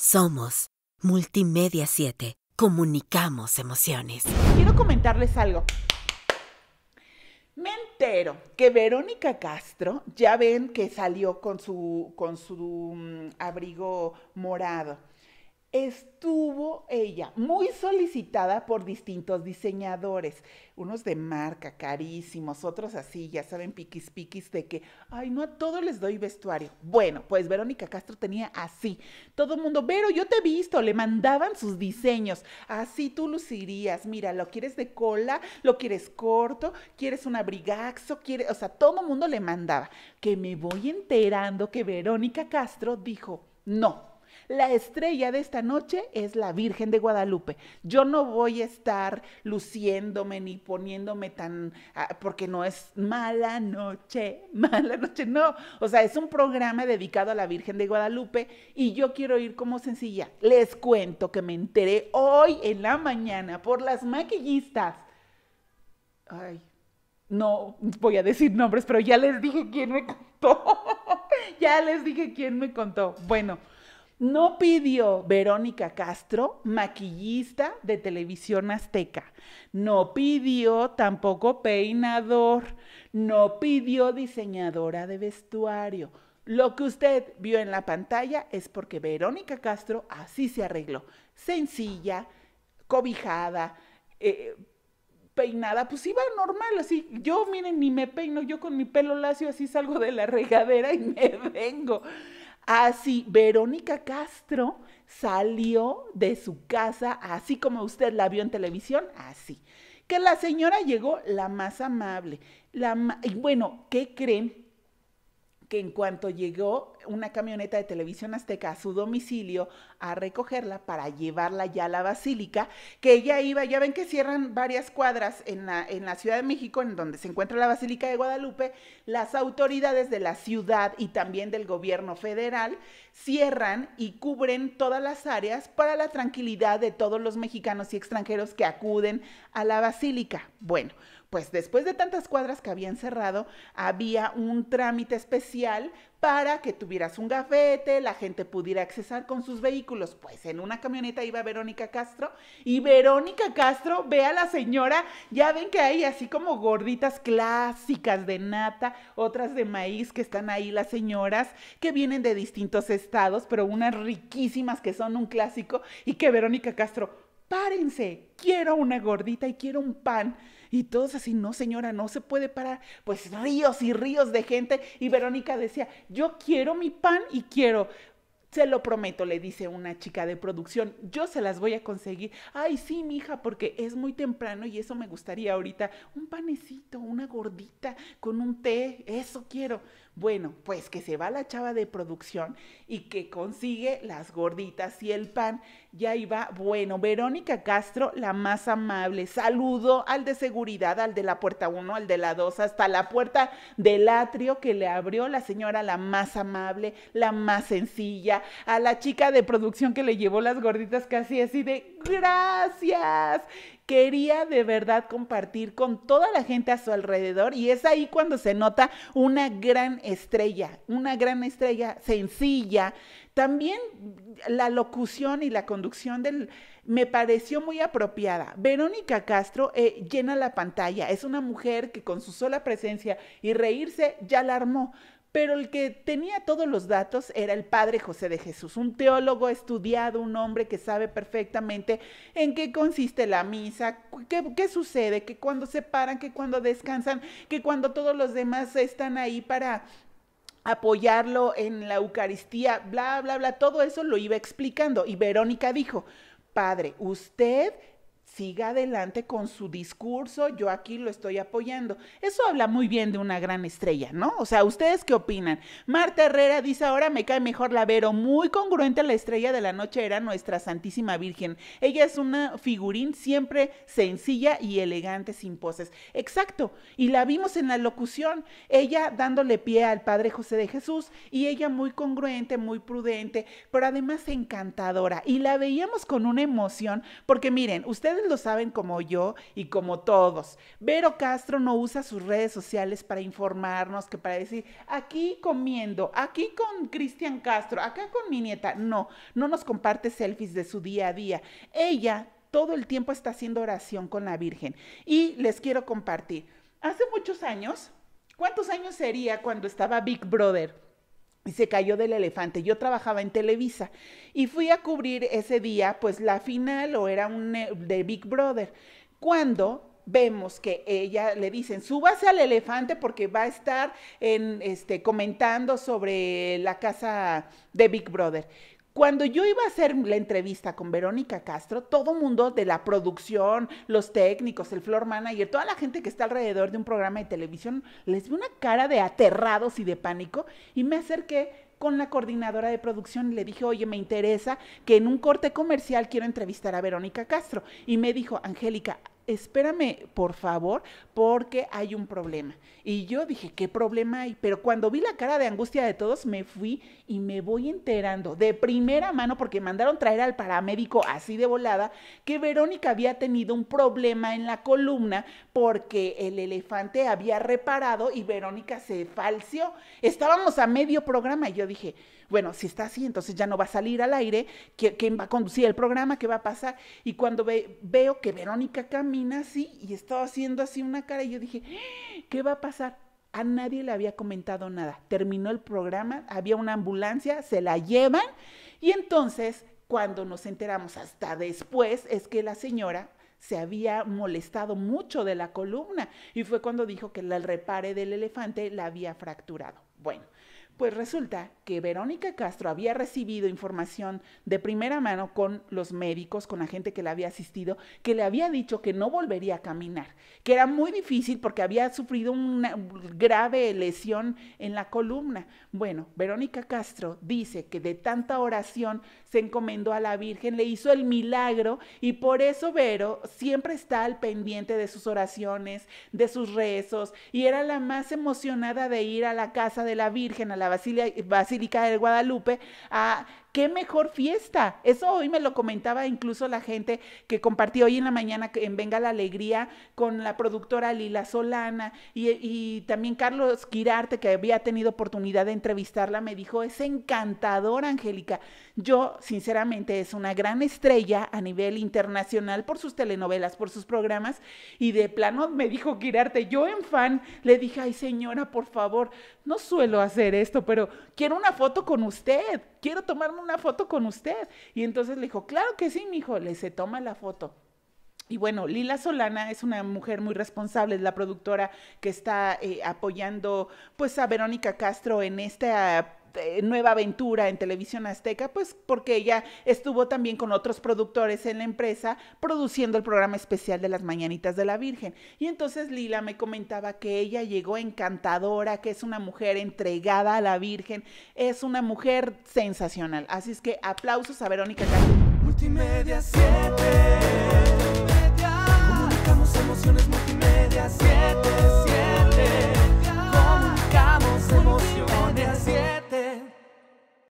Somos Multimedia 7. Comunicamos emociones. Quiero comentarles algo. Me entero que Verónica Castro, ya ven que salió con su, con su mm, abrigo morado estuvo ella muy solicitada por distintos diseñadores, unos de marca carísimos, otros así, ya saben, piquis piquis de que, ay, no a todos les doy vestuario. Bueno, pues Verónica Castro tenía así, todo el mundo, pero yo te he visto, le mandaban sus diseños, así tú lucirías, mira, lo quieres de cola, lo quieres corto, quieres un abrigaxo, quieres, o sea, todo el mundo le mandaba, que me voy enterando que Verónica Castro dijo, no, la estrella de esta noche es la Virgen de Guadalupe. Yo no voy a estar luciéndome ni poniéndome tan, ah, porque no es mala noche, mala noche, no. O sea, es un programa dedicado a la Virgen de Guadalupe y yo quiero ir como sencilla. Les cuento que me enteré hoy en la mañana por las maquillistas. Ay, no voy a decir nombres, pero ya les dije quién me contó. ya les dije quién me contó. Bueno. No pidió Verónica Castro, maquillista de televisión azteca. No pidió tampoco peinador. No pidió diseñadora de vestuario. Lo que usted vio en la pantalla es porque Verónica Castro así se arregló. Sencilla, cobijada, eh, peinada, pues iba normal, así, yo miren, ni me peino, yo con mi pelo lacio así salgo de la regadera y me vengo. Así, Verónica Castro salió de su casa, así como usted la vio en televisión, así. Que la señora llegó la más amable. La y bueno, ¿qué creen? que en cuanto llegó una camioneta de televisión azteca a su domicilio a recogerla para llevarla ya a la basílica, que ella iba, ya ven que cierran varias cuadras en la, en la Ciudad de México, en donde se encuentra la Basílica de Guadalupe, las autoridades de la ciudad y también del gobierno federal cierran y cubren todas las áreas para la tranquilidad de todos los mexicanos y extranjeros que acuden a la basílica. Bueno, pues después de tantas cuadras que habían cerrado, había un trámite especial para que tuvieras un gafete, la gente pudiera accesar con sus vehículos. Pues en una camioneta iba Verónica Castro y Verónica Castro ve a la señora, ya ven que hay así como gorditas clásicas de nata, otras de maíz que están ahí las señoras, que vienen de distintos estados, pero unas riquísimas que son un clásico y que Verónica Castro, párense, quiero una gordita y quiero un pan. Y todos así, no señora, no se puede parar. Pues ríos y ríos de gente. Y Verónica decía, yo quiero mi pan y quiero se lo prometo, le dice una chica de producción, yo se las voy a conseguir. Ay, sí, mija, porque es muy temprano y eso me gustaría ahorita. Un panecito, una gordita con un té, eso quiero. Bueno, pues que se va la chava de producción y que consigue las gorditas y el pan. Ya iba bueno, Verónica Castro, la más amable. Saludo al de seguridad, al de la puerta 1, al de la 2, hasta la puerta del atrio que le abrió la señora, la más amable, la más sencilla, a la chica de producción que le llevó las gorditas casi así de gracias. Quería de verdad compartir con toda la gente a su alrededor y es ahí cuando se nota una gran estrella, una gran estrella sencilla. También la locución y la conducción del, me pareció muy apropiada. Verónica Castro eh, llena la pantalla, es una mujer que con su sola presencia y reírse ya la armó pero el que tenía todos los datos era el padre José de Jesús, un teólogo estudiado, un hombre que sabe perfectamente en qué consiste la misa, qué, sucede, que cuando se paran, que cuando descansan, que cuando todos los demás están ahí para apoyarlo en la Eucaristía, bla, bla, bla, todo eso lo iba explicando. Y Verónica dijo, padre, usted siga adelante con su discurso, yo aquí lo estoy apoyando. Eso habla muy bien de una gran estrella, ¿no? O sea, ¿ustedes qué opinan? Marta Herrera dice, ahora me cae mejor la Vero, muy congruente la estrella de la noche era nuestra Santísima Virgen. Ella es una figurín siempre sencilla y elegante sin poses. Exacto, y la vimos en la locución, ella dándole pie al Padre José de Jesús y ella muy congruente, muy prudente, pero además encantadora. Y la veíamos con una emoción, porque miren, ustedes lo saben como yo y como todos. Vero Castro no usa sus redes sociales para informarnos, que para decir, aquí comiendo, aquí con Cristian Castro, acá con mi nieta. No, no nos comparte selfies de su día a día. Ella todo el tiempo está haciendo oración con la Virgen. Y les quiero compartir, hace muchos años, ¿cuántos años sería cuando estaba Big Brother? y se cayó del elefante. Yo trabajaba en Televisa y fui a cubrir ese día, pues la final o era un eh, de Big Brother, cuando vemos que ella le dicen, súbase al elefante porque va a estar en, este, comentando sobre la casa de Big Brother. Cuando yo iba a hacer la entrevista con Verónica Castro, todo mundo de la producción, los técnicos, el floor manager, toda la gente que está alrededor de un programa de televisión, les vi una cara de aterrados y de pánico y me acerqué con la coordinadora de producción y le dije, oye, me interesa que en un corte comercial quiero entrevistar a Verónica Castro. Y me dijo, Angélica, espérame, por favor, porque hay un problema. Y yo dije, ¿qué problema hay? Pero cuando vi la cara de angustia de todos, me fui y me voy enterando de primera mano, porque mandaron traer al paramédico así de volada, que Verónica había tenido un problema en la columna porque el elefante había reparado y Verónica se falció. Estábamos a medio programa y yo dije, bueno, si está así, entonces ya no va a salir al aire, quién va a conducir el programa, qué va a pasar. Y cuando veo que Verónica camina así y está haciendo así una cara, y yo dije, ¿qué va a pasar? A nadie le había comentado nada. Terminó el programa, había una ambulancia, se la llevan y entonces cuando nos enteramos hasta después es que la señora se había molestado mucho de la columna y fue cuando dijo que el repare del elefante la había fracturado. Bueno, pues resulta que Verónica Castro había recibido información de primera mano con los médicos, con la gente que la había asistido, que le había dicho que no volvería a caminar, que era muy difícil porque había sufrido una grave lesión en la columna. Bueno, Verónica Castro dice que de tanta oración se encomendó a la Virgen, le hizo el milagro y por eso Vero siempre está al pendiente de sus oraciones, de sus rezos y era la más emocionada de ir a la casa de la Virgen, a la Basílica del Guadalupe a qué mejor fiesta. Eso hoy me lo comentaba incluso la gente que compartí hoy en la mañana en Venga la Alegría con la productora Lila Solana y, también Carlos Quirarte, que había tenido oportunidad de entrevistarla, me dijo, es encantadora, Angélica. Yo, sinceramente, es una gran estrella a nivel internacional por sus telenovelas, por sus programas, y de plano me dijo Quirarte, yo en fan le dije, ay señora, por favor, no suelo hacer esto, pero quiero una foto con usted quiero tomarme una foto con usted. Y entonces le dijo, claro que sí, mijo, le se toma la foto. Y bueno, Lila Solana es una mujer muy responsable, es la productora que está eh, apoyando pues a Verónica Castro en esta eh, nueva aventura en Televisión Azteca, pues porque ella estuvo también con otros productores en la empresa produciendo el programa especial de las Mañanitas de la Virgen. Y entonces Lila me comentaba que ella llegó encantadora, que es una mujer entregada a la Virgen, es una mujer sensacional. Así es que aplausos a Verónica Multimedia 7. emociones emociones 7.